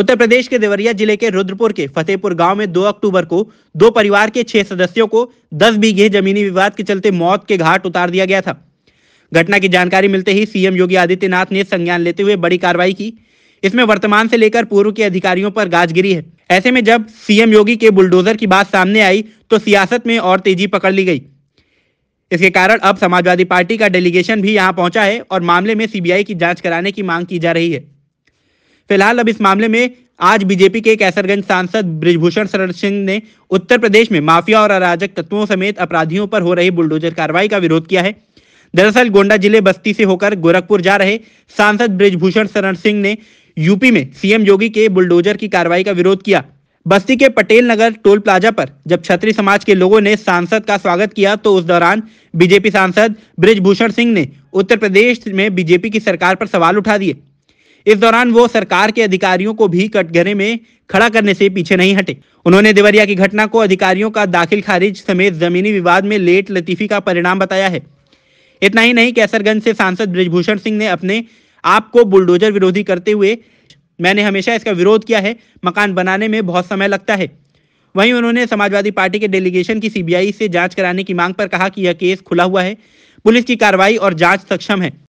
उत्तर प्रदेश के देवरिया जिले के रुद्रपुर के फतेहपुर गांव में 2 अक्टूबर को दो परिवार के छह सदस्यों को 10 बीघे जमीनी विवाद के चलते मौत के घाट उतार दिया गया था घटना की जानकारी मिलते ही सीएम योगी आदित्यनाथ ने संज्ञान लेते हुए बड़ी कार्रवाई की इसमें वर्तमान से लेकर पूर्व के अधिकारियों पर गाज गिरी है ऐसे में जब सीएम योगी के बुलडोजर की बात सामने आई तो सियासत में और तेजी पकड़ ली गई इसके कारण अब समाजवादी पार्टी का डेलीगेशन भी यहां पहुंचा है और मामले में सीबीआई की जांच कराने की मांग की जा रही है फिलहाल अब इस मामले में आज बीजेपी के कैसरगंज सांसद ब्रिजभूषण शरण सिंह ने उत्तर प्रदेश में माफिया और अराजक तत्वों समेत अपराधियों पर हो रही बुलडोजर कार्रवाई का विरोध किया है दरअसल गोंडा जिले बस्ती से होकर गोरखपुर जा रहे सांसद ब्रिजभूषण शरण सिंह ने यूपी में सीएम योगी के बुलडोजर की कार्रवाई का विरोध किया बस्ती के पटेल नगर टोल प्लाजा पर जब छत्री समाज के लोगों ने सांसद का स्वागत किया तो उस दौरान बीजेपी सांसद ब्रिजभूषण सिंह ने उत्तर प्रदेश में बीजेपी की सरकार पर सवाल उठा दिए इस दौरान वो सरकार के अधिकारियों को भी कटघरे में खड़ा करने से पीछे नहीं हटे उन्होंने देवरिया की घटना को अधिकारियों का दाखिल खारिज समेत जमीनी विवाद में लेट लतीफी का परिणाम बताया है इतना ही नहीं कैसरगंज से सांसद ब्रजभूषण सिंह ने अपने आप को बुलडोजर विरोधी करते हुए मैंने हमेशा इसका विरोध किया है मकान बनाने में बहुत समय लगता है वहीं उन्होंने समाजवादी पार्टी के डेलीगेशन की सीबीआई से जांच कराने की मांग पर कहा कि यह केस खुला हुआ है पुलिस की कार्रवाई और जांच सक्षम है